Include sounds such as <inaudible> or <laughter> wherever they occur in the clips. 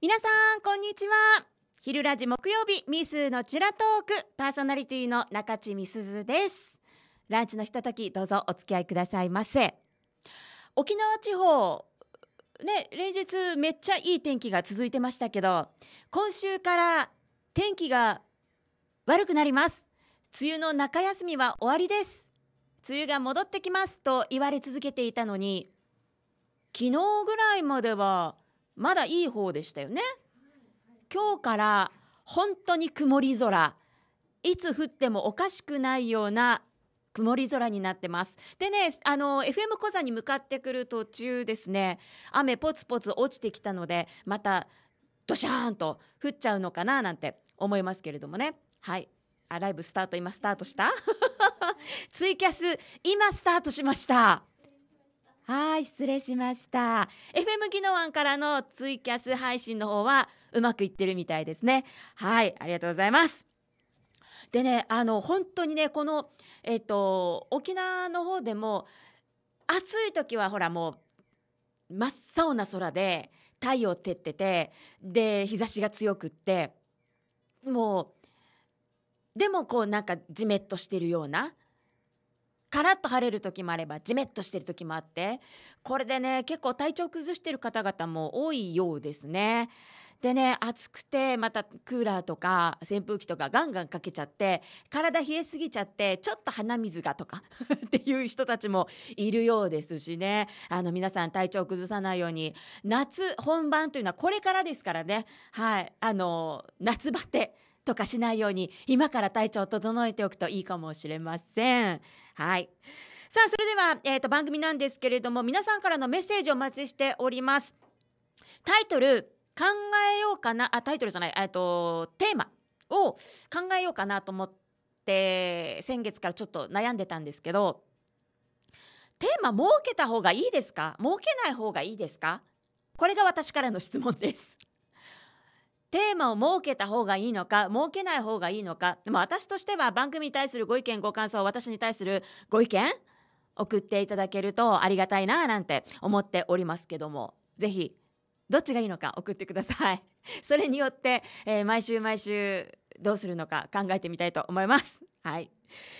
皆さんこんにちは昼ラジ木曜日ミスのチラトークパーソナリティの中地美鈴ですランチのひとときどうぞお付き合いくださいませ沖縄地方ね連日めっちゃいい天気が続いてましたけど今週から天気が悪くなります梅雨の中休みは終わりです梅雨が戻ってきますと言われ続けていたのに昨日ぐらいまではまだいい方でしたよね今日から本当に曇り空いつ降ってもおかしくないような曇り空になってますでねあの FM 小座に向かってくる途中ですね雨ポツポツ落ちてきたのでまたドシャーンと降っちゃうのかななんて思いますけれどもねはいあライブスタート今スタートした <laughs> ツイキャス今スタートしましたはい失礼しました FM 技能湾からのツイキャス配信の方はうまくいってるみたいですねはいありがとうございますでねあの本当にねこのえっ、ー、と沖縄の方でも暑い時はほらもう真っ青な空で太陽照っててで日差しが強くってもうでもこうなんかじめっとしてるようなカラッと晴れる時もあればジメッとしてる時もあってこれでね結構体調崩してる方々も多いようですね。でね暑くてまたクーラーとか扇風機とかガンガンかけちゃって体冷えすぎちゃってちょっと鼻水がとか <laughs> っていう人たちもいるようですしねあの皆さん体調崩さないように夏本番というのはこれからですからねはいあの夏バテとかしないように今から体調を整えておくといいかもしれません。はいさあそれでは、えー、と番組なんですけれども皆さんからのメッセージをお待ちしておりますタイトル考えようかなあタイトルじゃないえっとテーマを考えようかなと思って先月からちょっと悩んでたんですけどテーマ設けた方がいいですか設けない方がいいですかこれが私からの質問ですテーマを設けた方がいいのか設けない方がいいのかでも私としては番組に対するご意見ご感想私に対するご意見送っていただけるとありがたいななんて思っておりますけどもぜひどっちがいいのか送ってくださいそれによって、えー、毎週毎週どうするのか考えてみたいと思いますはい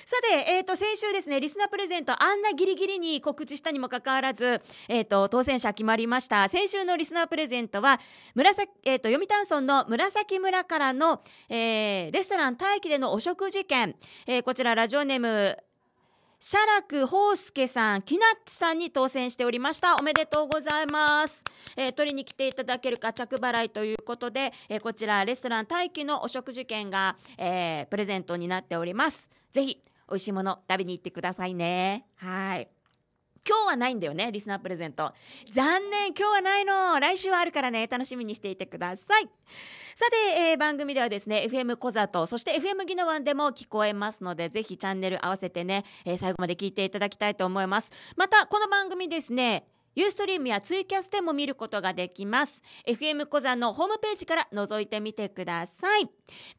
さて、えー、と先週ですねリスナープレゼントあんなギリギリに告知したにもかかわらず、えー、と当選者決まりました先週のリスナープレゼントは紫、えー、と読谷村の紫村からの、えー、レストラン待機でのお食事券、えー、こちらラジオネーム写楽宝介さん、きなっちさんに当選しておりました。おめでとうございます。えー、取りに来ていただけるか着払いということで、えー、こちらレストラン待機のお食事券が、えー、プレゼントになっております。ぜひ、美味しいもの食べに行ってくださいね。はい。今日はないんだよねリスナープレゼント残念今日はないの来週はあるからね楽しみにしていてくださいさて、えー、番組ではですね FM 小里そして FM ギノワンでも聞こえますのでぜひチャンネル合わせてね、えー、最後まで聞いていただきたいと思いますまたこの番組ですねユーストリームやツイキャスでも見ることができます。FM 小山のホームページから覗いてみてください。で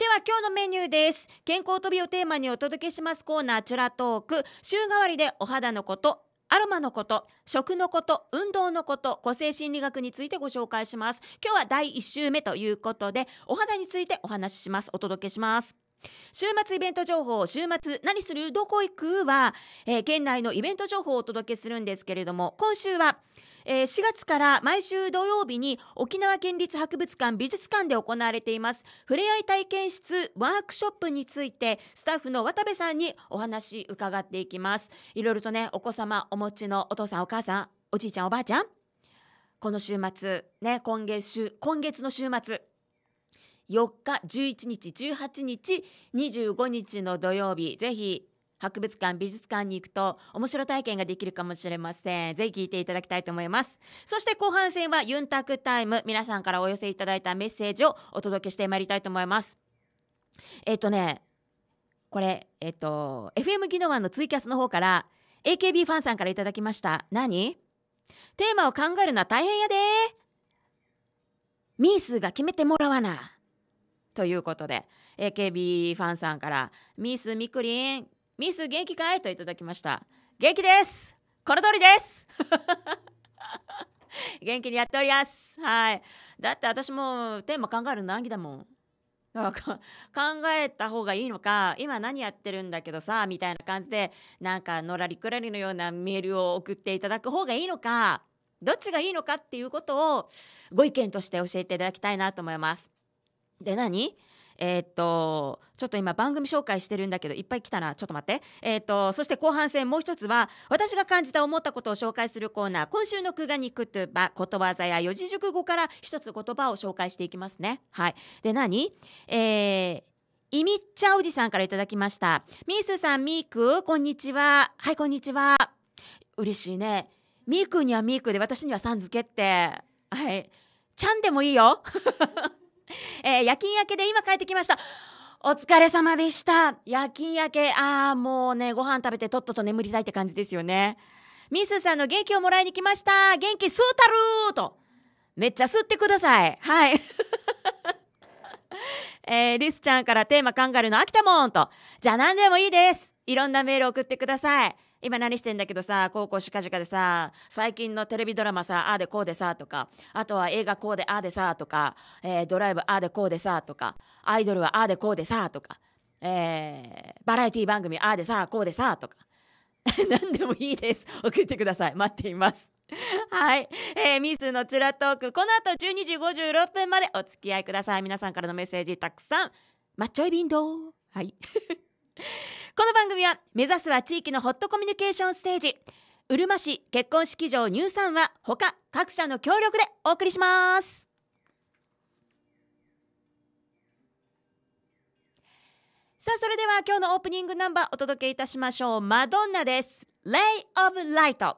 は今日のメニューです。健康と美をテーマにお届けしますコーナー、チュラトーク。週替わりでお肌のこと、アロマのこと、食のこと、運動のこと、個性心理学についてご紹介します。今日は第1週目ということで、お肌についてお話しします。お届けします。週末イベント情報、週末何するどこ行くは、えー、県内のイベント情報をお届けするんですけれども、今週は、えー、4月から毎週土曜日に沖縄県立博物館美術館で行われていますふれあい体験室ワークショップについてスタッフの渡部さんにお話伺っていきますいろいろとねお子様お持ちのお父さんお母さんおじいちゃんおばあちゃんこの週末ね今月今月の週末4日11日18日25日の土曜日ぜひ博物館美術館に行くと面白体験ができるかもしれませんぜひ聞いていただきたいと思いますそして後半戦はユンタクタイム皆さんからお寄せいただいたメッセージをお届けしてまいりたいと思いますえっ、ー、とねこれえっ、ー、と FM 技能ワンのツイキャスの方から AKB ファンさんからいただきました何テーマを考えるのは大変やでミースが決めてもらわなということで AKB ファンさんから「ミースみくりんミス元気かいといただきました元気ですこの通りです <laughs> 元気にやっておりますはいだって私もテーマ考えるの難儀だもんだか考えた方がいいのか今何やってるんだけどさみたいな感じでなんかのらりくらりのようなメールを送っていただく方がいいのかどっちがいいのかっていうことをご意見として教えていただきたいなと思います。で何えー、っとちょっと今番組紹介してるんだけどいっぱい来たなちょっと待ってえー、っとそして後半戦もう一つは私が感じた思ったことを紹介するコーナー今週のク眼にクトゥバことわざや四字熟語から一つ言葉を紹介していきますねはいで何えーイミッチャおじさんからいただきました。ミースさん、ミーク、こんにちは。はい、こんにちは。嬉しいね。ミークにはミークで、私にはさん付けって。はい。ちゃんでもいいよ。<laughs> えー、夜勤明けで今帰ってきました。お疲れ様でした。夜勤明け、あーもうね、ご飯食べてとっとと眠りたいって感じですよね。ミスさんの元気をもらいに来ました。元気吸うたるーと。めっちゃ吸ってください。はい。<laughs> えー、リスちゃんからテーマ考えるの飽きたもんと。じゃあ何でもいいです。いろんなメール送ってください。今何してんだけどさ高校しかじかでさ最近のテレビドラマさああでこうでさとかあとは映画こうでああでさとか、えー、ドライブああでこうでさとかアイドルはああでこうでさとか、えー、バラエティ番組ああでさこうでさとか <laughs> 何でもいいです送ってください待っていますはい、えー、ミスのチュラトークこの後12時56分までお付き合いください皆さんからのメッセージたくさんマッチョイビンドはいこの番組は目指すは地域のホットコミュニケーションステージうるま市結婚式場乳酸は他各社の協力でお送りしますさあそれでは今日のオープニングナンバーお届けいたしましょうマドンナです「Lay of Light」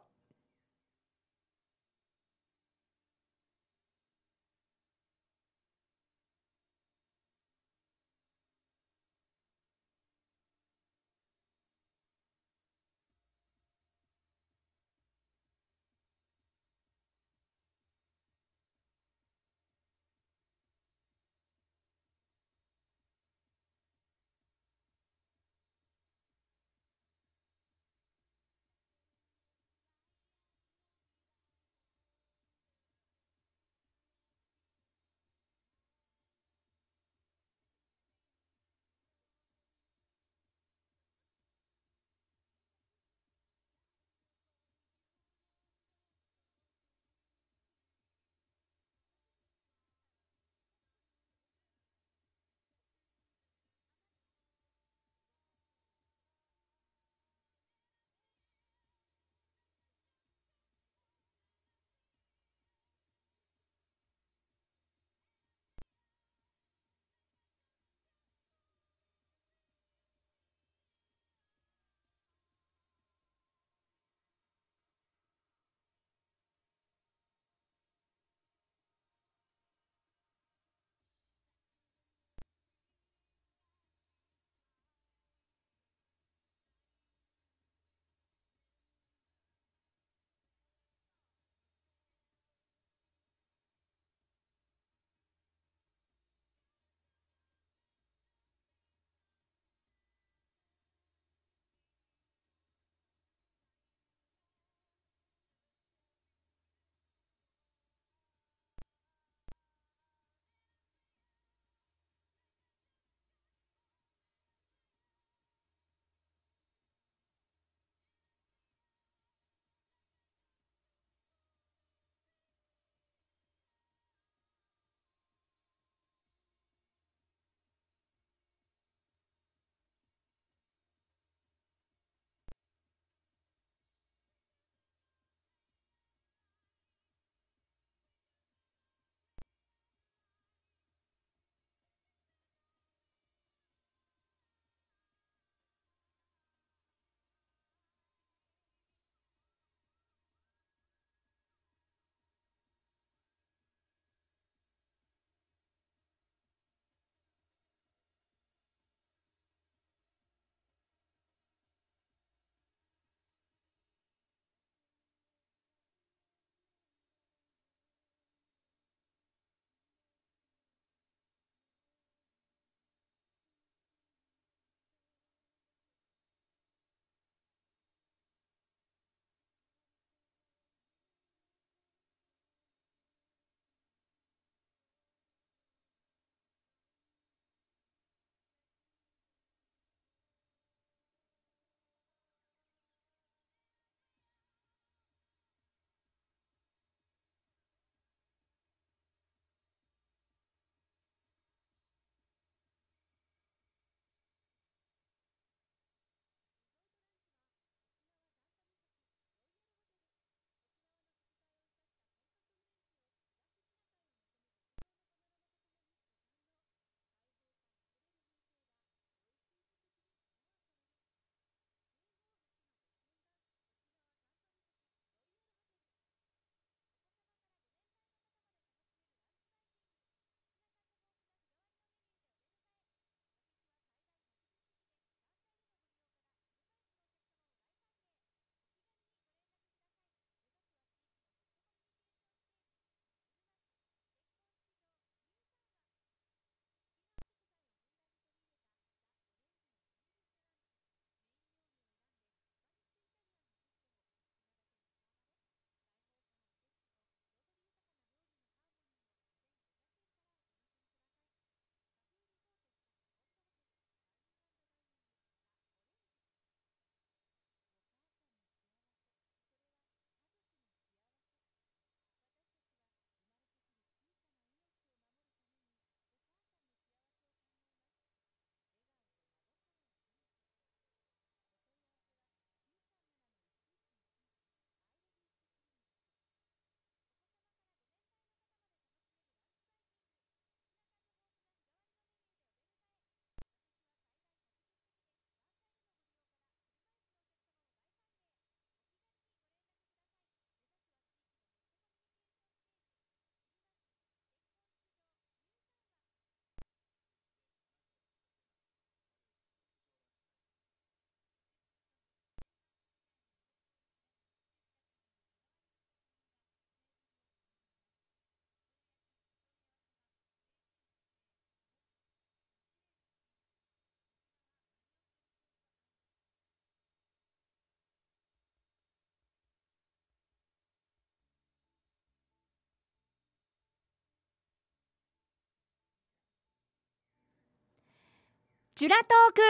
ジュラト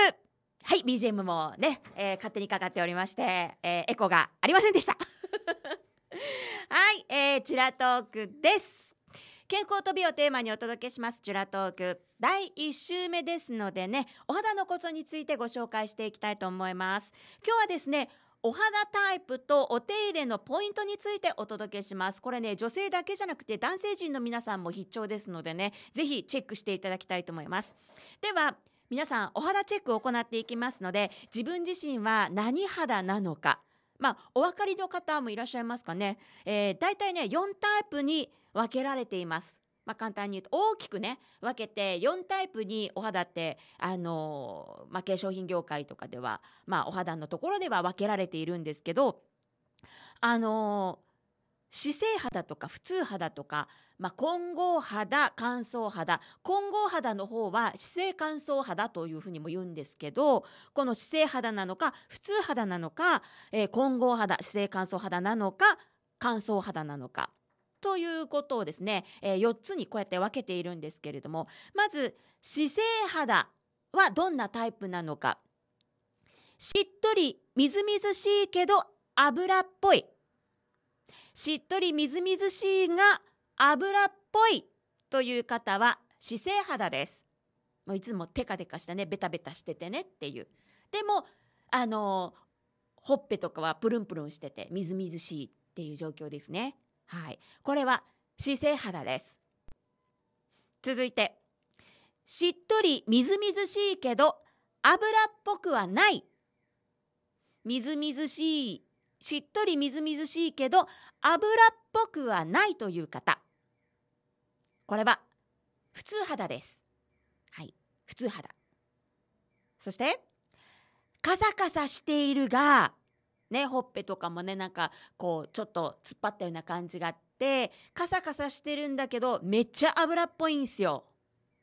ークはい BGM もね、えー、勝手にかかっておりまして、えー、エコがありませんでした <laughs> はい、えー、チュラトークです健康と美をテーマにお届けしますジュラトーク第1週目ですのでねお肌のことについてご紹介していきたいと思います今日はですねお肌タイプとお手入れのポイントについてお届けします。これね、女性だけじゃなくて男性陣の皆さんも必聴ですのでね、ぜひチェックしていただきたいと思います。では、皆さんお肌チェックを行っていきますので自分自身は何肌なのかまあ、お分かりの方もいらっしゃいますかね、えー、大体ね4タイプに分けられています。まあ、簡単に言うと大きくね分けて4タイプにお肌って、あのまあ、化粧品業界とかでは、まあ、お肌のところでは分けられているんですけど、あのー姿勢肌とか普通肌とか、まあ、混合肌乾燥肌混合肌の方は姿勢乾燥肌というふうにも言うんですけどこの姿勢肌なのか普通肌なのか、えー、混合肌姿勢乾燥肌なのか乾燥肌なのかということをですね、えー、4つにこうやって分けているんですけれどもまず姿勢肌はどんなタイプなのかしっとりみずみずしいけど油っぽいしっとりみずみずしいが油っぽいという方は姿勢肌ですもういつもテカテカしたねベタベタしててねっていうでもあのほっぺとかはプルンプルンしててみずみずしいっていう状況ですねはいこれは姿勢肌です続いてしっとりみずみずしいけど油っぽくはないみずみずしいしっとりみずみずしいけど油っぽくはないという方これは普通肌ですはい普通肌そしてカサカサしているがねほっぺとかもねなんかこうちょっと突っ張ったような感じがあってカサカサしてるんだけどめっちゃ油っぽいんすよ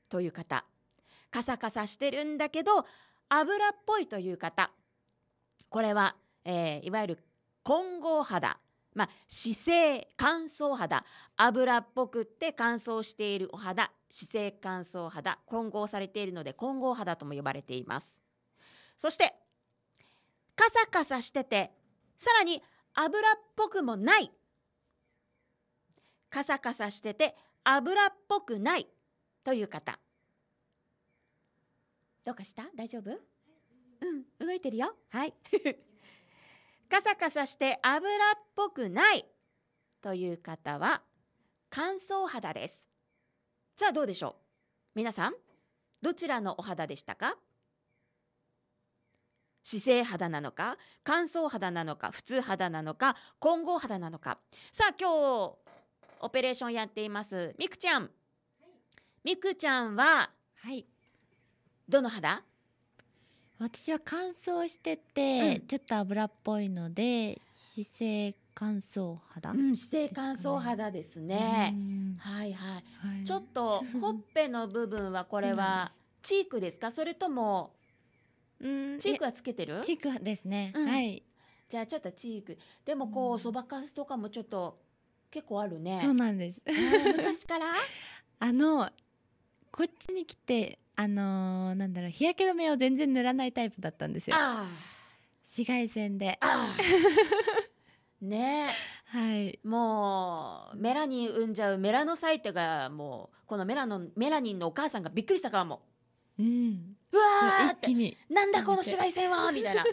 という方カサカサしてるんだけど油っぽいという方これは、えー、いわゆる混合肌、まあ、姿勢乾燥肌油っぽくって乾燥しているお肌姿勢乾燥肌混合されているので混合肌とも呼ばれていますそしてカサカサしててさらに油っぽくもないカサカサしてて油っぽくないという方どうかした大丈夫うん動いてるよはいカサカサして油っぽくないという方は乾燥肌です。さあどうでしょう皆さんどちらのお肌でしたか姿勢肌なのか乾燥肌なのか普通肌なのか混合肌なのかさあ今日オペレーションやっていますみくちゃん、みくちゃんは、はい、どの肌私は乾燥してて、うん、ちょっと油っぽいので姿勢乾燥肌、ねうん、姿勢乾燥肌ですねはいはい、はい、ちょっと <laughs> ほっぺの部分はこれはチークですかそれともうんチークはつけてるチークですね、うん、はいじゃあちょっとチークでもこうそばかすとかもちょっと結構あるねそうなんです、昔から <laughs> あのこっちに来てあのー、なんだろう日焼け止めを全然塗らないタイプだったんですよ紫外線でねはいもうメラニン産んじゃうメラノサイトがもうこのメラのメラニンのお母さんがびっくりしたからもう、うん、うわー一気になんだこの紫外線はみたいな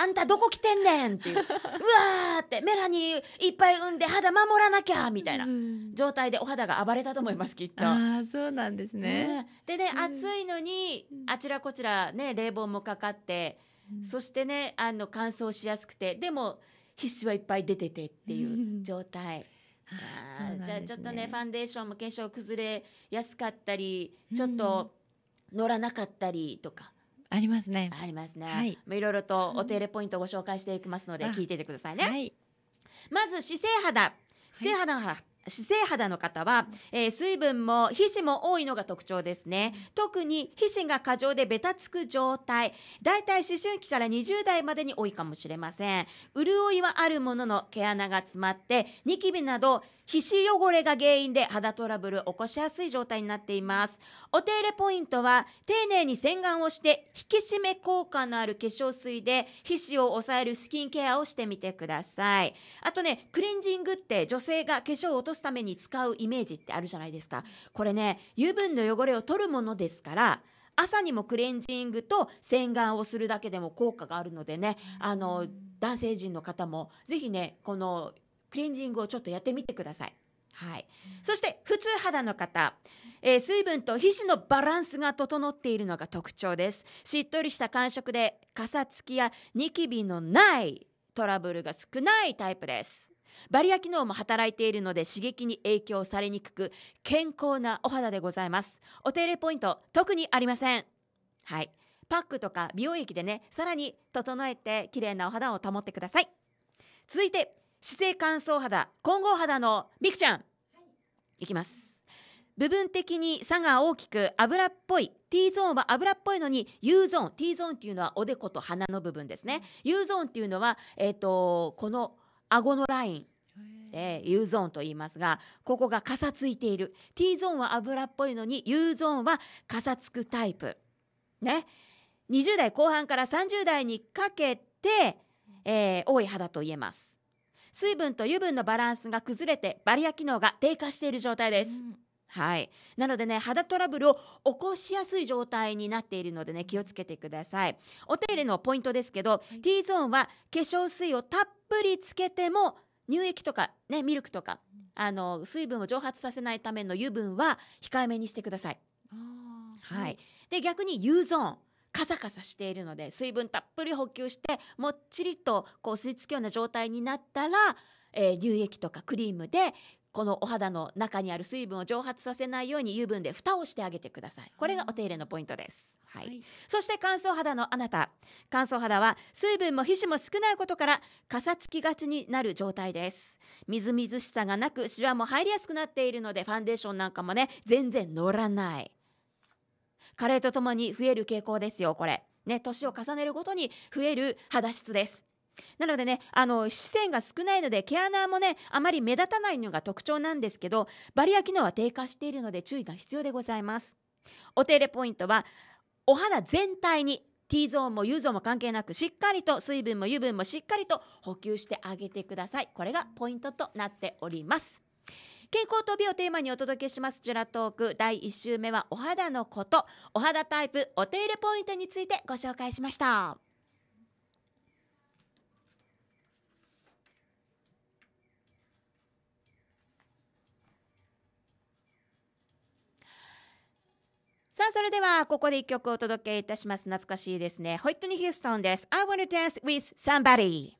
あんたどこ来てんねん」っていう「<laughs> うわ!」ってメラニーいっぱい産んで肌守らなきゃみたいな状態でお肌が暴れたと思いますきっと。あそうなんですね、でね、暑いのにあちらこちらね冷房もかかって、そしてねあの乾燥しやすくてでも皮脂はいっぱい出ててっていう状態。あね、じゃあちょっとねファンデーションも化粧崩れやすかったりちょっと乗らなかったりとか、ありますね。ありますね。はい。いろいろとお手入れポイントをご紹介していきますので、聞いててくださいね。はい、まず姿勢肌。姿勢肌は、はい姿勢肌の方は、えー、水分も皮脂も多いのが特徴ですね特に皮脂が過剰でべたつく状態だいたい思春期から20代までに多いかもしれません潤いはあるものの毛穴が詰まってニキビなど皮脂汚れが原因で肌トラブル起こしやすい状態になっていますお手入れポイントは丁寧に洗顔をして引き締め効果のある化粧水で皮脂を抑えるスキンケアをしてみてくださいあとねクレンジングって女性が化粧を落とすために使うイメージってあるじゃないですかこれね油分の汚れを取るものですから朝にもクレンジングと洗顔をするだけでも効果があるのでねあの男性陣の方もぜひねこのクレンジングをちょっとやってみてください。はい、そして普通肌の方、えー、水分と皮脂のバランスが整っているのが特徴ですしっとりした感触でかさつきやニキビのないトラブルが少ないタイプですバリア機能も働いているので刺激に影響されにくく健康なお肌でございますお手入れポイント特にありませんはいパックとか美容液でねさらに整えて綺麗なお肌を保ってください続いて姿勢乾燥肌混合肌のみくちゃん、はい、いきます部分的に差が大きく油っぽい T ゾーンは油っぽいのに U ゾーン T ゾーンっていうのはおでこと鼻の部分ですね U ゾーンっていうのは、えーと、とこの顎のラインえー、U ゾーンと言いますがここがかさついている T ゾーンは油っぽいのに U ゾーンはかさつくタイプね20代後半から30代にかけて、えー、多い肌と言えます水分と油分のバランスが崩れてバリア機能が低下している状態です、うんはい、なのでね肌トラブルを起こしやすい状態になっているのでね気をつけてくださいお手入れのポイントですけど、はい、T ゾーンは化粧水をたっぷりつけても乳液とか、ね、ミルクとか、あの水分を蒸発させないための油分は控えめにしてください、はい、はい、で逆に U ゾーンカサカサしているので水分たっぷり補給してもっちりとこう吸い付くような状態になったら、えー、乳液とかクリームでこのお肌の中にある水分を蒸発させないように油分で蓋をしてあげてくださいこれがお手入れのポイントです、はい、はい、そして乾燥肌のあなた乾燥肌は水分も皮脂も少ないことからかさつきがちになる状態ですみずみずしさがなくシワも入りやすくなっているのでファンデーションなんかもね全然乗らない加齢とともに増える傾向ですよ、これ。ね、年を重ねるごとに増える肌質です。なのでね、あの、視線が少ないので、毛穴もね、あまり目立たないのが特徴なんですけど、バリア機能は低下しているので注意が必要でございます。お手入れポイントは、お肌全体に T ゾーンも U ゾーンも関係なく、しっかりと水分も油分もしっかりと補給してあげてください。これがポイントとなっております。健康と美をテーマにお届けしますジュラトーク第1週目はお肌のことお肌タイプお手入れポイントについてご紹介しましたさあそれではここで一曲お届けいたします懐かしいですねホイットニー・ヒューストンです I wanna dance with somebody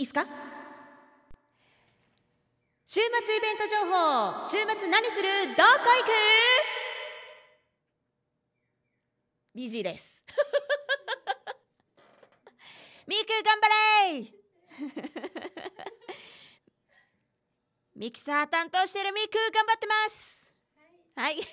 いいっすか週末イベント情報週末何するどこ行く BG です <laughs> ミク頑張れ <laughs> ミキサー担当してるミク頑張ってますはい、はい、<laughs>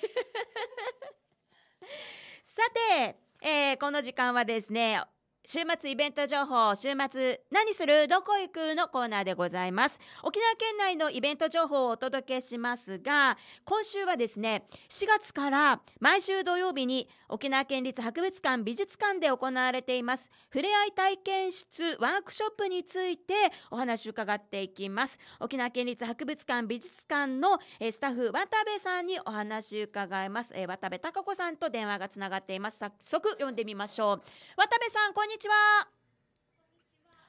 さて、えー、この時間はですね週末イベント情報、週末何するどこ行くのコーナーでございます。沖縄県内のイベント情報をお届けしますが、今週はですね、4月から毎週土曜日に沖縄県立博物館美術館で行われています、ふれあい体験室ワークショップについてお話を伺っていきます。沖縄県立博物館美術館のスタッフ渡部さんにお話を伺います。渡部孝子さんと電話がつながっています。早速読んでみましょう。渡部さん、こんににちは。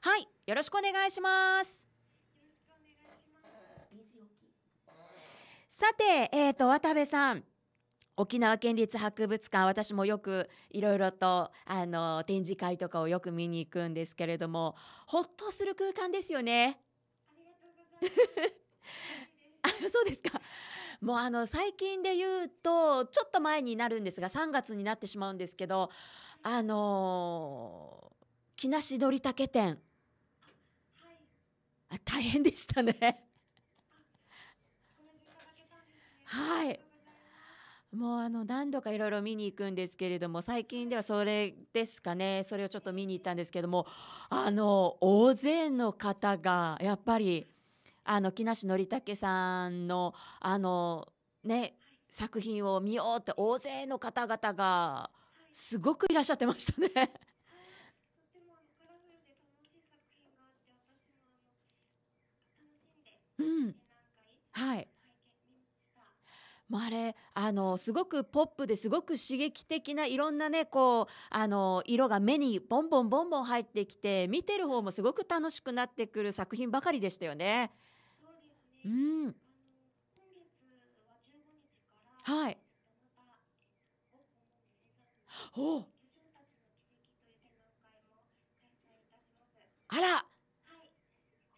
はい、よろしくお願いします。さて、えーと、渡部さん沖縄県立博物館私もよくいろいろとあの展示会とかをよく見に行くんですけれどもほっとする空間ですよね。あそうですかもうあの最近で言うとちょっと前になるんですが3月になってしまうんですけどあのー、木梨憲武展、はい、大変でしたねはいもうあの何度かいろいろ見に行くんですけれども最近ではそれですかねそれをちょっと見に行ったんですけどもあの大勢の方がやっぱりあの木梨憲武さんのあのね作品を見ようって大勢の方々がすごくいらっしゃってましたね。うん、はい。もうあれあのすごくポップですごく刺激的ないろんなねこうあの色が目にボンボンボンボン入ってきて見てる方もすごく楽しくなってくる作品ばかりでしたよね。うねうん。はい。おあら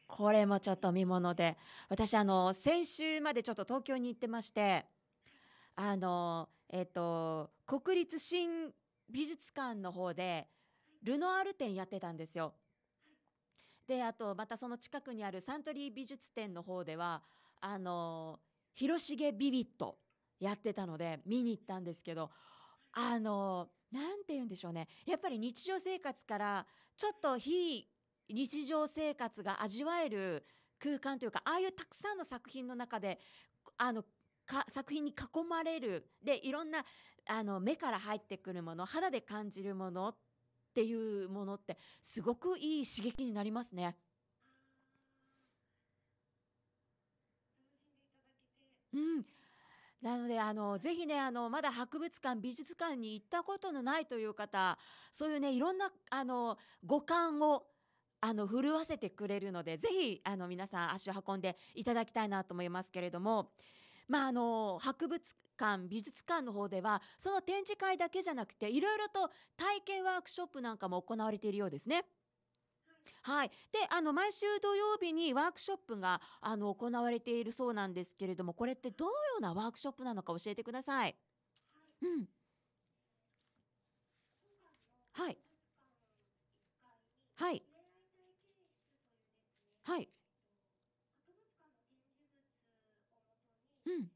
これもちょっと見もので私あの先週までちょっと東京に行ってましてあのえっ、と国立新美術館の方でルノアール展やってたんですよ。であとまたその近くにあるサントリー美術展の方ではあの広重ビビットやってたので見に行ったんですけどあの、なんて言うんでしょうね。やっぱり日常生活から、ちょっと非日常生活が味わえる空間というか、ああいうたくさんの作品の中で、あの、か作品に囲まれる。で、いろんな、あの、目から入ってくるもの、肌で感じるものっていうものって、すごくいい刺激になりますね。うん、なのであのぜひねあのまだ博物館美術館に行ったことのないという方そういうねいろんなあの五感をあの震わせてくれるのでぜひあの皆さん足を運んでいただきたいなと思いますけれども。まあ、あの博物館美術館の方ではその展示会だけじゃなくていろいろと体験ワークショップなんかも行われているようですね。はい。で、あの、毎週土曜日にワークショップが、あの、行われているそうなんですけれども、これってどのようなワークショップなのか教えてください。うん。はい。はい。はい。うん。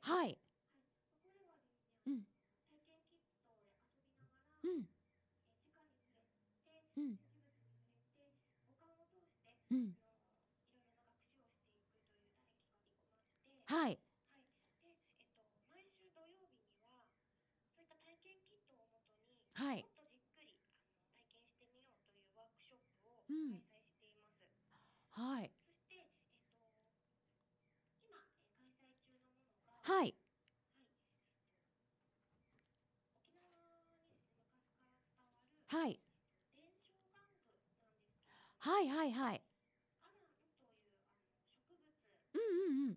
はい。うん、はい。はい。もっとじっくり体験してみようというワークショップを開催しています。うん、はい。そして、えっと、今開催中のものが、はい。はい。はいはいはい。うんうん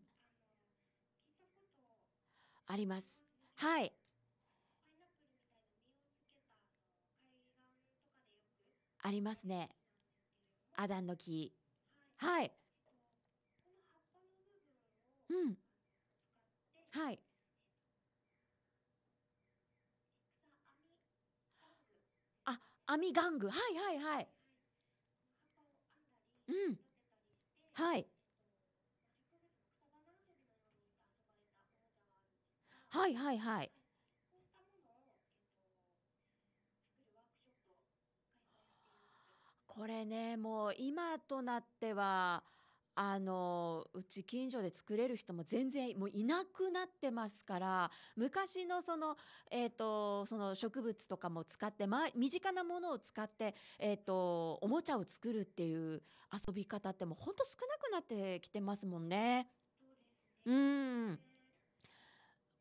ありますはいありますねアダンの木はい、うんはいあ網玩具はいはいはいうんはいはいはいはい。これねもう今となってはあのうち近所で作れる人も全然もういなくなってますから昔のその,、えーと、その植物とかも使って、ま、身近なものを使って、えーと、とおもちゃを作るっていう遊び方ってもうほんと少なくなってきてますもんね。うん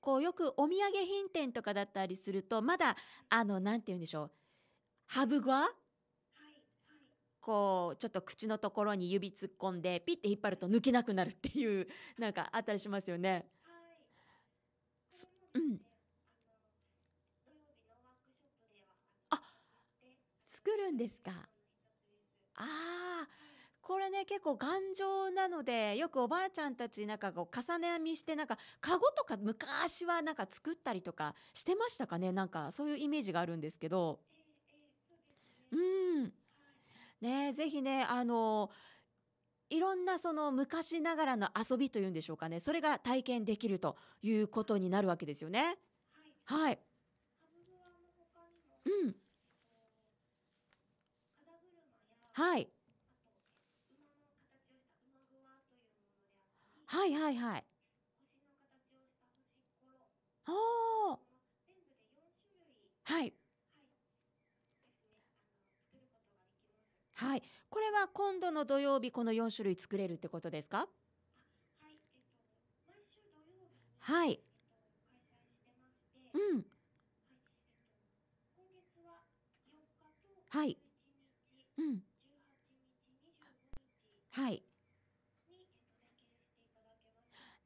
こうよくお土産品店とかだったりするとまだあのなんて言うんでしょうハブがこうちょっと口のところに指突っ込んでピッて引っ張ると抜けなくなるっていう <laughs> なんかあったりしますよね。うん、あ作るんですか。ああこれね結構頑丈なのでよくおばあちゃんたちなんかこう重ね編みしてなんかカとか昔はなんか作ったりとかしてましたかねなんかそういうイメージがあるんですけど。うんね、ぜひねあのいろんなその昔ながらの遊びというんでしょうかねそれが体験できるということになるわけですよね。はい、うんはいはいはいはい。おお。はい。はい。これは今度の土曜日この4種類作れるってことですかはい。うん。はい。うん。はい。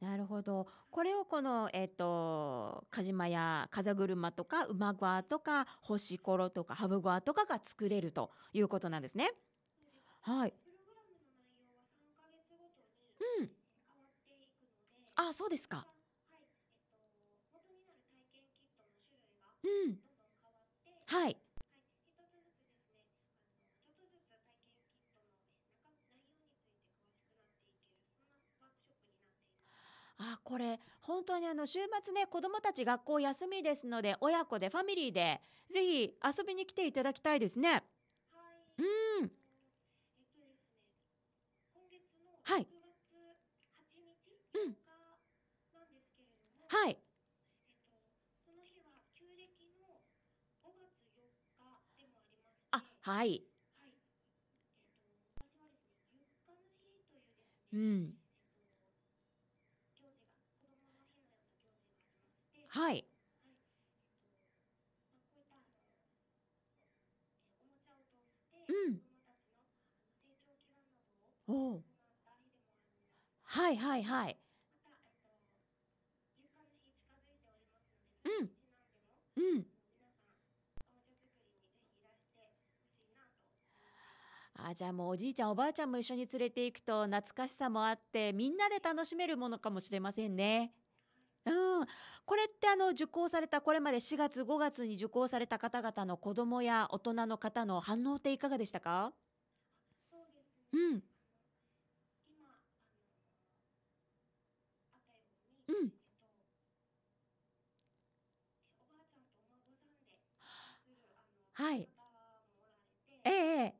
なるほど。これをこの、えっ、ー、と、カジマや風車とか、馬ゴアとか、星ころとか、ハブゴアとかが作れるということなんですね。はい。うん。あ、そうですか。はうん。はい。あこれ本当にあの週末ね子どもたち学校休みですので親子でファミリーでぜひ遊びに来ていただきたいですね。はい、うん。えっとですね、今月のはい。うん。はい。えっとその日は旧暦の月日でもあります、あはい。はい。えっとですね、の日といううん。はい。うん。おお。はいはいはい。うん。うん。あじゃあもうおじいちゃんおばあちゃんも一緒に連れていくと懐かしさもあってみんなで楽しめるものかもしれませんね。うん、これってあの受講されたこれまで4月5月に受講された方々の子どもや大人の方の反応っていかがでしたかそうですね。うん、うん、はい。方ええ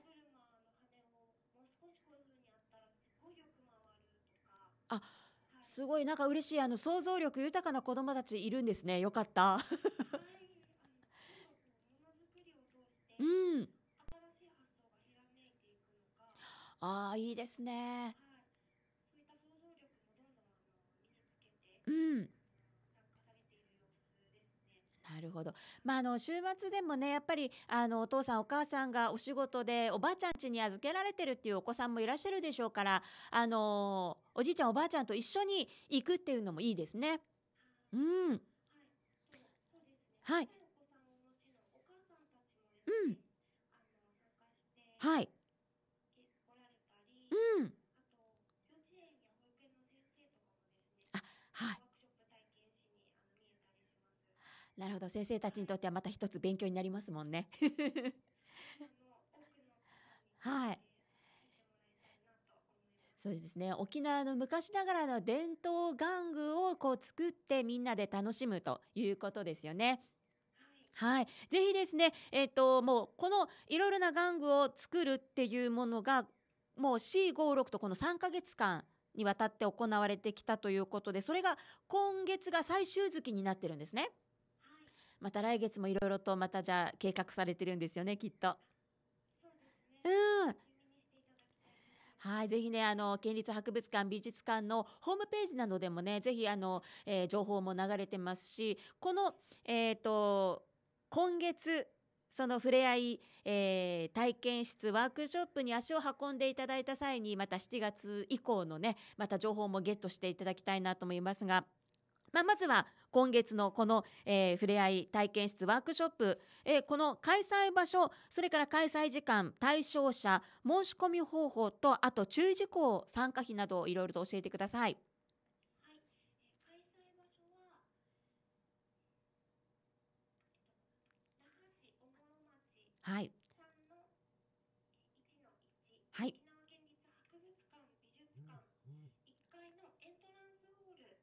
すごいなんか嬉しいあの想像力豊かな子どもたちいるんですねよかった <laughs> うんああいいですねうんほど。まあ、あの、週末でもね、やっぱり、あの、お父さんお母さんがお仕事でおばあちゃん家に預けられてるっていうお子さんもいらっしゃるでしょうから、あの、おじいちゃんおばあちゃんと一緒に行くっていうのもいいですね。うん。はい。うん。はい。うん。なるほど先生たちにとってはまた一つ勉強になりますもんね。<laughs> はい。そうですね沖縄の昔ながらの伝統玩具をこう作ってみんなで楽しむということですよね。はい、ぜひですね、えーと、もうこのいろいろな玩具を作るっていうものがもう C56 とこの3ヶ月間にわたって行われてきたということでそれが今月が最終月になってるんですね。また来月もいろいろとまたじゃあ計画されてるんですよね、きっと。うん。はい、ぜひね、あの、県立博物館、美術館のホームページなどでもね、ぜひ、あの、えー、情報も流れてますし、この、えっ、ー、と、今月、その触れ合い、えー、体験室ワークショップに足を運んでいただいた際にまた7月以降のねまた情報もゲットしていただきたいなと思いますがまあ、まずは今月のこの、えー、ふれあい体験室ワークショップ、えー、この開催場所それから開催時間対象者申し込み方法とあと注意事項参加費などいろいろと教えてください。はい。はい。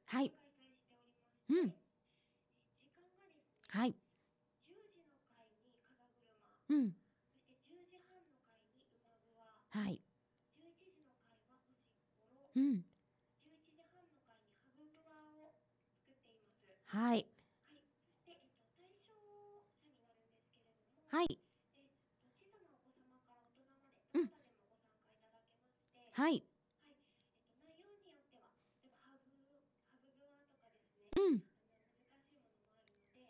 はい。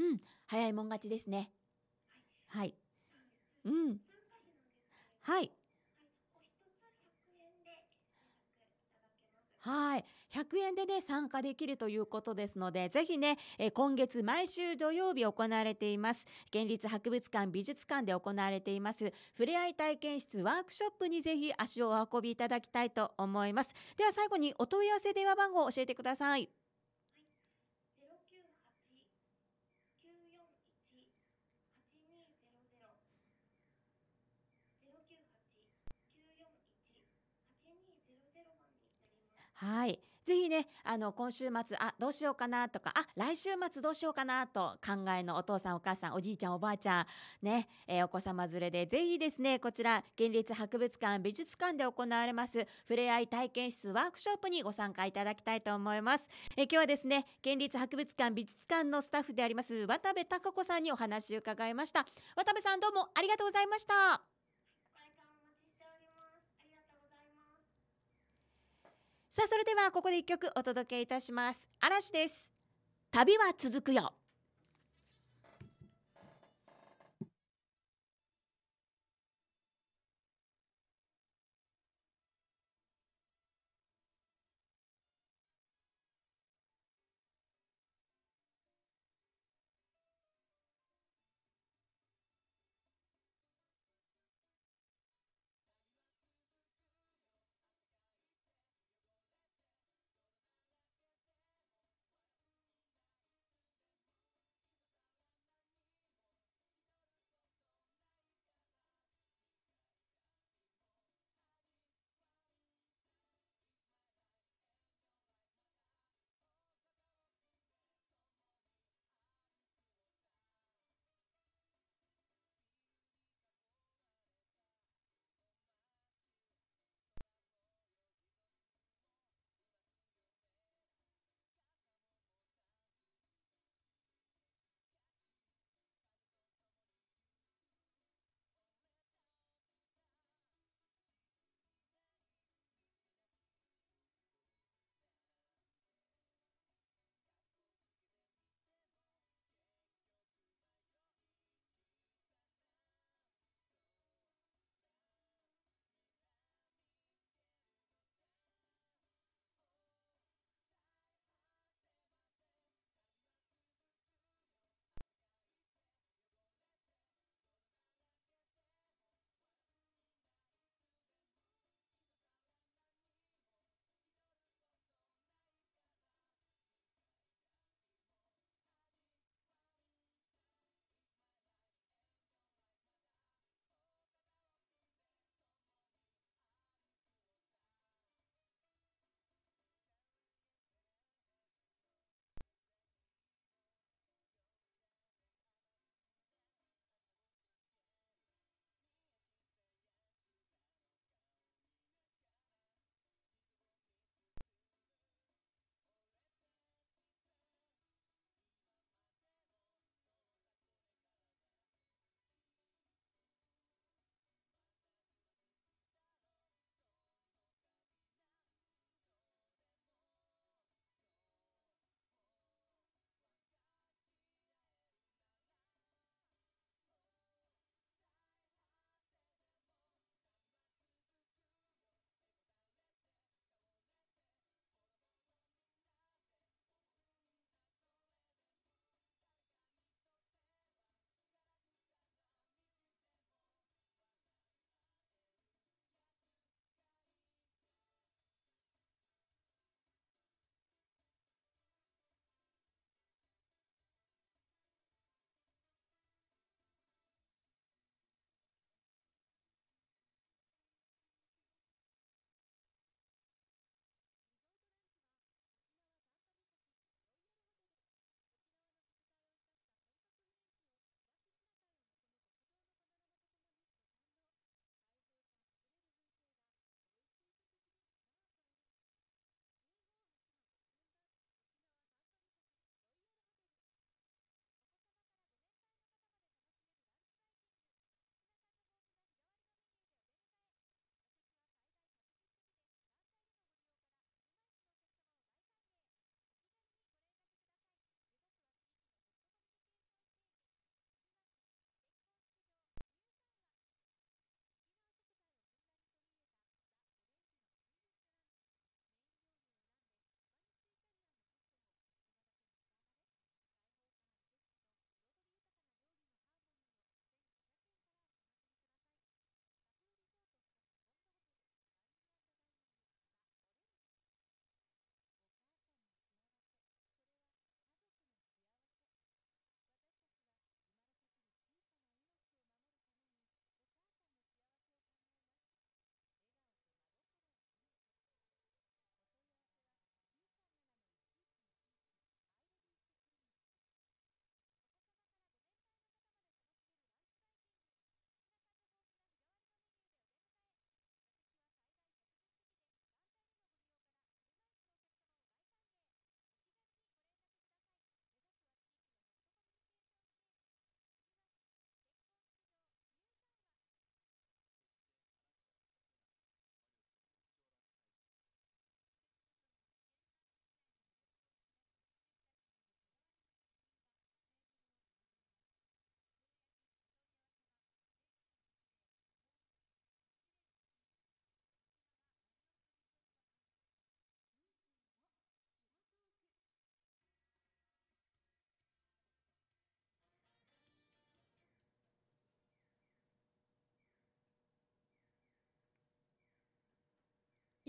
うん、早いもん勝ちですね。はい。うん。はい。はい。100円でね、参加できるということですので、ぜひね、え今月毎週土曜日行われています。県立博物館美術館で行われています、ふれあい体験室ワークショップにぜひ足をお運びいただきたいと思います。では最後にお問い合わせ電話番号を教えてください。はい。ぜひね、あの、今週末、あ、どうしようかなとか、あ、来週末どうしようかなと、考えのお父さん、お母さん、おじいちゃん、おばあちゃん、ね、えー、お子様連れで、ぜひですね、こちら、県立博物館、美術館で行われます、ふれあい体験室ワークショップにご参加いただきたいと思います。えー、今日はですね、県立博物館、美術館のスタッフであります、渡部孝子さんにお話を伺いました。渡部さん、どうもありがとうございました。さあそれではここで一曲お届けいたします嵐です旅は続くよ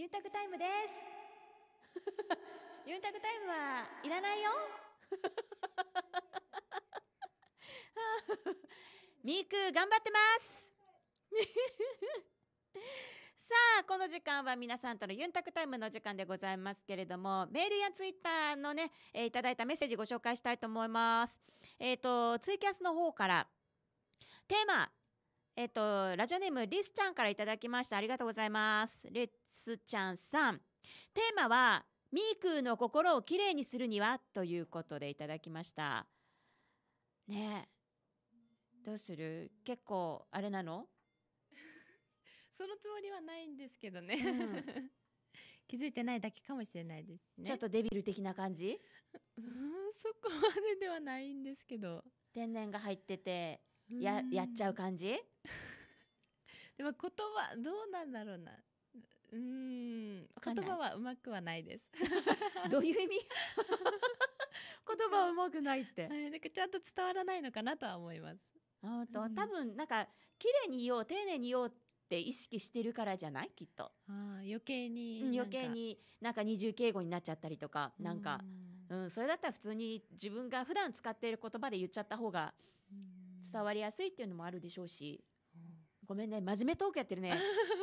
ゆんたくタイムです <laughs> ゆんたくタイムはいらないよ <laughs> みーく頑張ってます <laughs> さあこの時間は皆さんとのユンタクタイムの時間でございますけれどもメールやツイッターのね、えー、いただいたメッセージご紹介したいと思いますえっ、ー、とツイキャスの方からテーマえっと、ラジオネーム、リスちゃんからいただきました。ありがとうございます。リスちゃんさん。テーマは、ミークーの心をきれいにするにはということでいただきました。ねどうする結構、あれなの <laughs> そのつもりはないんですけどね。うん <laughs> 気づいてないだけかもしれないですねちょっとデビル的な感じうん <laughs> そこまでではないんですけど天然が入っててややっちゃう感じ <laughs> でも言葉どうなんだろうなうん言葉はうまくはないです <laughs> どういう意味 <laughs> 言葉はうまくないって、はい、なんかちゃんと伝わらないのかなとは思いますあと、うん、多分なんか綺麗に言おう丁寧に言おうって意識してるからじゃないきっとあ余計に、うん、余計になんか二重敬語になっちゃったりとかなんかうん、それだったら普通に自分が普段使っている言葉で言っちゃった方が伝わりやすいっていうのもあるでしょうし、ごめんね真面目トークやってるね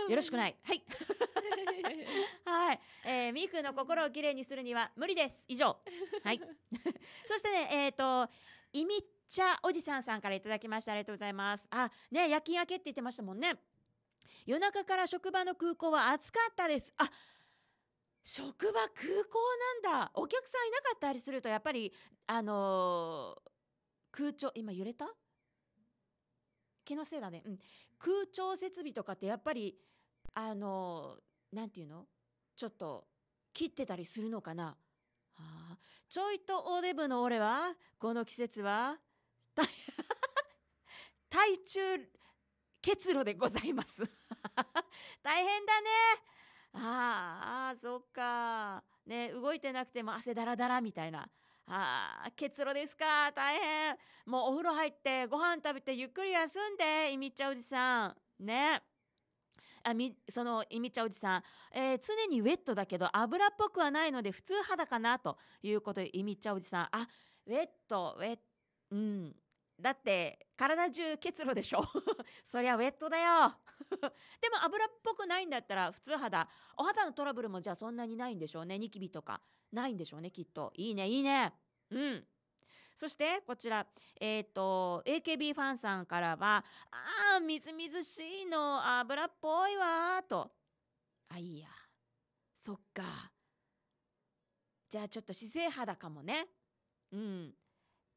よろしくないはい <laughs> はい、えー、みーくの心をきれいにするには無理です以上はい <laughs> そしてねえっ、ー、といみちゃおじさんさんからいただきましたありがとうございますあね夜勤明けって言ってましたもんね夜中から職場の空港は暑かったですあ職場空港なんだお客さんいなかったりするとやっぱりあのー、空調今揺れた気のせいだね、うん、空調設備とかってやっぱりあのなんていうのちょっと切ってたりするのかなあちょいとおデブの俺はこの季節は <laughs> 体中結露でございます <laughs> 大変だねああそっかね動いてなくても汗だらだらみたいなああ、結露ですか。大変。もうお風呂入って、ご飯食べて、ゆっくり休んで、いみちゃおじさん。ね。あみそのいみちゃおじさん、えー、常にウェットだけど油っぽくはないので普通肌かなということでいみちゃおじさんあウェットウェッうんだって体中結露でしょ <laughs> そりゃウェットだよ <laughs> でも油っぽくないんだったら普通肌お肌のトラブルもじゃあそんなにないんでしょうねニキビとかないんでしょうねきっといいねいいねうんそしてこちら、えーと、AKB ファンさんからは「ああみずみずしいの油っぽいわ」と「あいいやそっかじゃあちょっと姿勢肌かもね」うん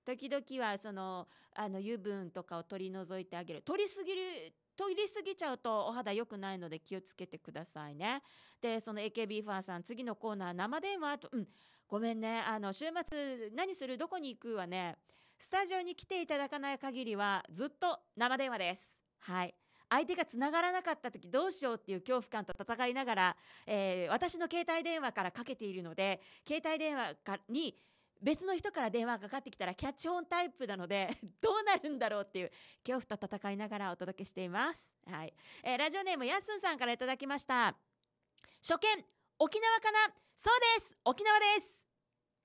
時々はそのあの油分とかを取り除いてあげる取りすぎる取りすぎちゃうとお肌良くないので気をつけてくださいね。で、その AKB ファンさん、次のコーナー生電話と、うん、ごめんね、あの、週末何するどこに行くはね、スタジオに来ていただかない限りはずっと生電話です。はい。相手がつながらなかった時どうしようっていう恐怖感と戦いながら、えー、私の携帯電話からかけているので携帯電話に別の人から電話がかかってきたらキャッチオンタイプなので <laughs> どうなるんだろうっていう恐怖と戦いながらお届けしています。はい。えー、ラジオネームやすんさんからいただきました。初見、沖縄かなそうです沖縄です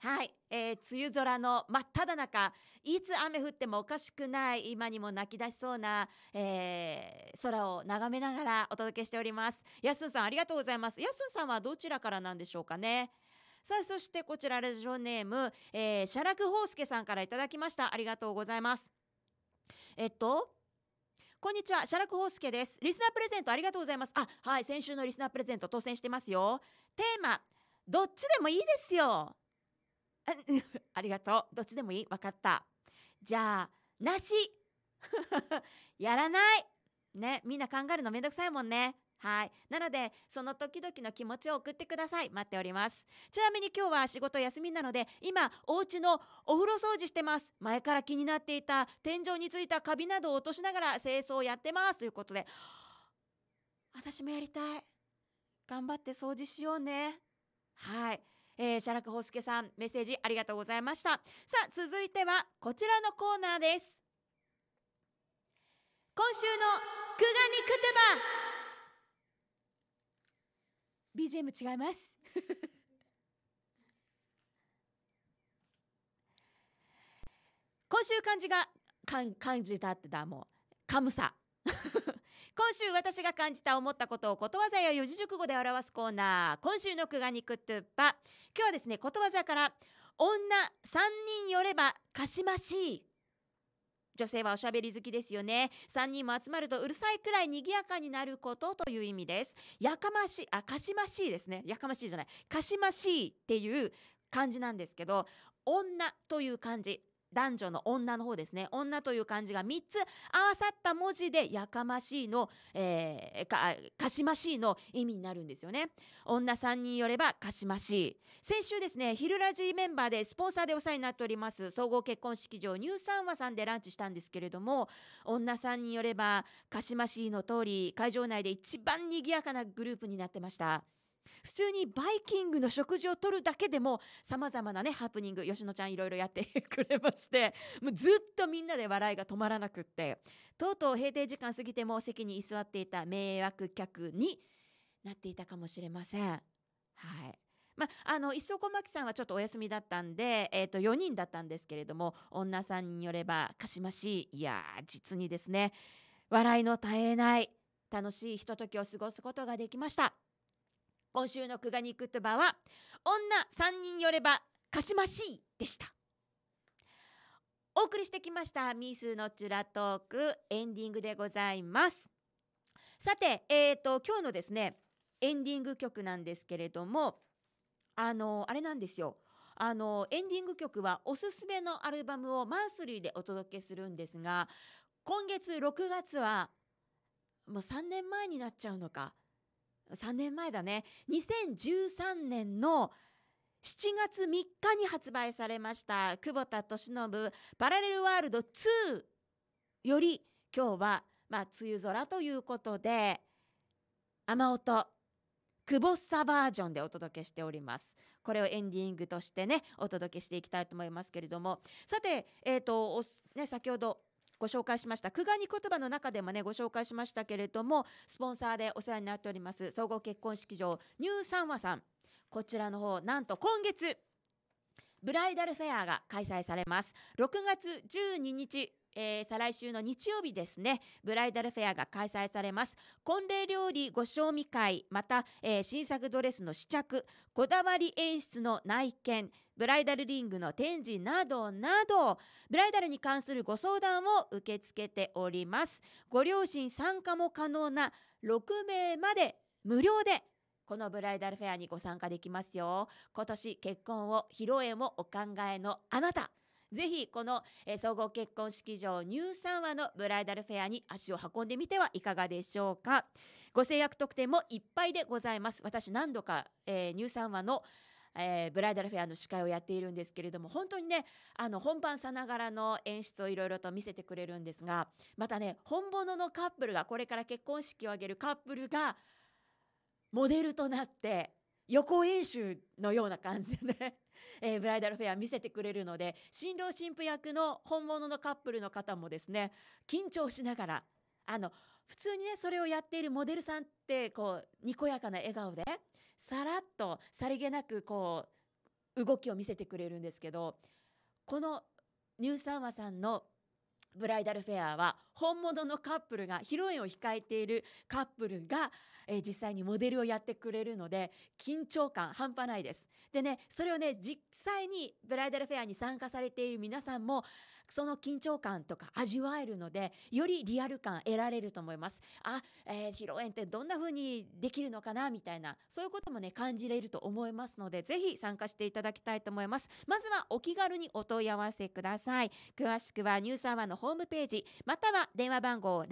はい、えー、梅雨空の真っ只中いつ雨降ってもおかしくない今にも泣き出しそうな、えー、空を眺めながらお届けしておりますやすんさんありがとうございますやすんさんはどちらからなんでしょうかねさあそしてこちらラジオネーム、えー、写楽宝介さんからいただきましたありがとうございますえっとこんにちは、シャラクホースケです。リスナープレゼントありがとうございます。あ、はい、先週のリスナープレゼント当選してますよ。テーマ、どっちでもいいですよ。あ <laughs> りがとう。どっちでもいいわかった。じゃあ、なし <laughs> やらないね、みんな考えるのめんどくさいもんね。はい。なので、その時々の気持ちを送ってください。待っております。ちなみに今日は仕事休みなので、今、お家のお風呂掃除してます。前から気になっていた天井についたカビなどを落としながら清掃をやってます。ということで、私もやりたい。頑張って掃除しようね。はい。えー、シャラクホスケさん、メッセージありがとうございました。さあ、続いてはこちらのコーナーです。今週のくがみくてば BGM 違います <laughs> 今週漢字が感じたってだもうカムサ <laughs> 今週私が感じた思ったことをことわざや四字熟語で表すコーナー今週の「くがにくっとっ今日はですねことわざから「女三人寄ればかしましい」女性はおしゃべり好きですよね3人も集まるとうるさいくらい賑やかになることという意味ですやかましいあかしましいですねやかましいじゃないかしましいっていう漢字なんですけど女という漢字男女の女の方ですね女という漢字が3つ合わさった文字でやかましいの、えー、かかしましいの意味になるんですよね女3人よればかしましい先週ですねルラジメンバーでスポンサーでお世話になっております総合結婚式場ニューサンワさんでランチしたんですけれども女3人よればかしましいの通り会場内で一番賑やかなグループになってました。普通にバイキングの食事をとるだけでもさまざまなねハプニング吉野ちゃんいろいろやってくれましてもうずっとみんなで笑いが止まらなくってとうとう閉店時間過ぎても席に居座っていた迷惑客になっていたかもしれません。はいまあ、あの磯小牧さんはちょっとお休みだったんで、えー、と4人だったんですけれども女さんによればかしましいいや実にですね笑いの絶えない楽しいひとときを過ごすことができました。今週の「くがにくとば」は「女3人よればかしましい」でしたお送りしてきました「ミスのチュラトーク」エンディングでございますさて、えーと今日のですねエンディング曲なんですけれどもあのあれなんですよあのエンディング曲はおすすめのアルバムをマンスリーでお届けするんですが今月6月はもう3年前になっちゃうのか3年前だね2013年の7月3日に発売されました久保田利伸パラレルワールド2より今日は、まあ、梅雨空ということで雨音久保さバージョンでお届けしております。これをエンディングとしてねお届けしていきたいと思いますけれどもさて、えーとね、先ほどご紹介しました久我に言葉の中でもねご紹介しましたけれどもスポンサーでお世話になっております総合結婚式場ニューサンワさんこちらの方なんと今月ブライダルフェアが開催されます6月12日えー、再来週の日曜日ですねブライダルフェアが開催されます婚礼料理ご賞味会また、えー、新作ドレスの試着こだわり演出の内見ブライダルリングの展示などなどブライダルに関するご相談を受け付けておりますご両親参加も可能な6名まで無料でこのブライダルフェアにご参加できますよ今年結婚を披露宴をお考えのあなたぜひこの、え総合結婚式場ニューサンワのブライダルフェアに足を運んでみてはいかがでしょうかご制約特典もいっぱいでございます私何度か、えー、ニューサンワのえー、ブライダルフェアの司会をやっているんですけれども本当にねあの本番さながらの演出をいろいろと見せてくれるんですがまたね本物のカップルがこれから結婚式を挙げるカップルがモデルとなって予行演習のような感じでね <laughs> えー、ブライダルフェア見せてくれるので、新郎新婦役の本物のカップルの方もですね、緊張しながら、あの、普通にね、それをやっているモデルさんって、こう、にこやかな笑顔で、さらっと、さりげなく、こう、動きを見せてくれるんですけど、このニューサンワさんのブライダルフェアは本物のカップルが披露宴を控えているカップルがえー、実際にモデルをやってくれるので、緊張感半端ないです。でね、それをね、実際にブライダルフェアに参加されている皆さんも、その緊張感とか味わえるので、よりリアル感得られると思います。あ、えー、披露宴ってどんな風にできるのかな、みたいな、そういうこともね、感じれると思いますので、ぜひ参加していただきたいと思います。まずはお気軽にお問い合わせください。詳しくはニューサアワーのホームページ、または電話番号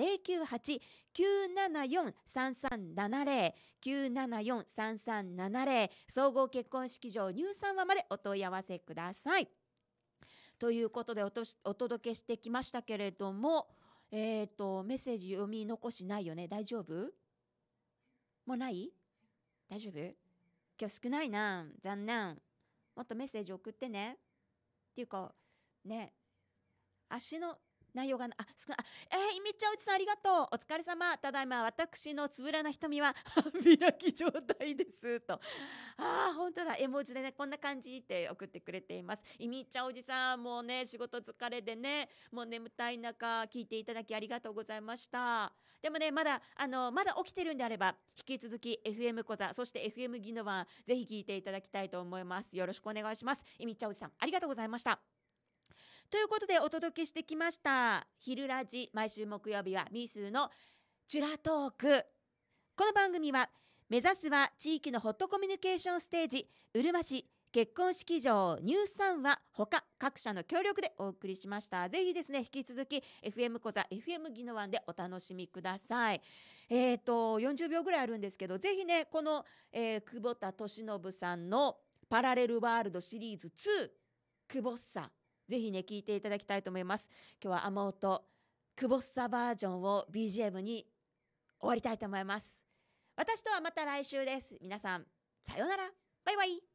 098-974-3370、974-3370、総合結婚式場ニューサンワまでお問い合わせください。ということでお届けしてきましたけれども、えっ、ー、と、メッセージ読み残しないよね。大丈夫もうない大丈夫今日少ないな。残念。もっとメッセージ送ってね。っていうか、ね、足の内容がな、あ、少ない。えー、いみちゃん、うちさんありがとう。お疲れ様。ただいま、私のつぶらな瞳は、<laughs> 開き状態です。と。ああ、本当だ。絵文字でね、こんな感じって送ってくれています。いみちゃん、おじさん、もうね、仕事疲れでね、もう眠たい中、聞いていただきありがとうございました。でもね、まだ、あの、まだ起きてるんであれば、引き続き FM 小座、そして FM ギノワン、ぜひ聞いていただきたいと思います。よろしくお願いします。いみちゃん、おじさん、ありがとうございました。ということでお届けしてきました「ひるラジ」毎週木曜日はミスの「チュラトーク」この番組は目指すは地域のホットコミュニケーションステージうるま市結婚式場ニューサンは他各社の協力でお送りしましたぜひですね引き続き FM 小座 FM ギノワンでお楽しみくださいえっ、ー、と40秒ぐらいあるんですけどぜひねこの、えー、久保田利信さんのパラレルワールドシリーズ2久保さぜひね、聞いていただきたいと思います。今日は雨音、久保さバージョンを BGM に終わりたいと思います。私とはまた来週です。皆さん、さようなら。バイバイ。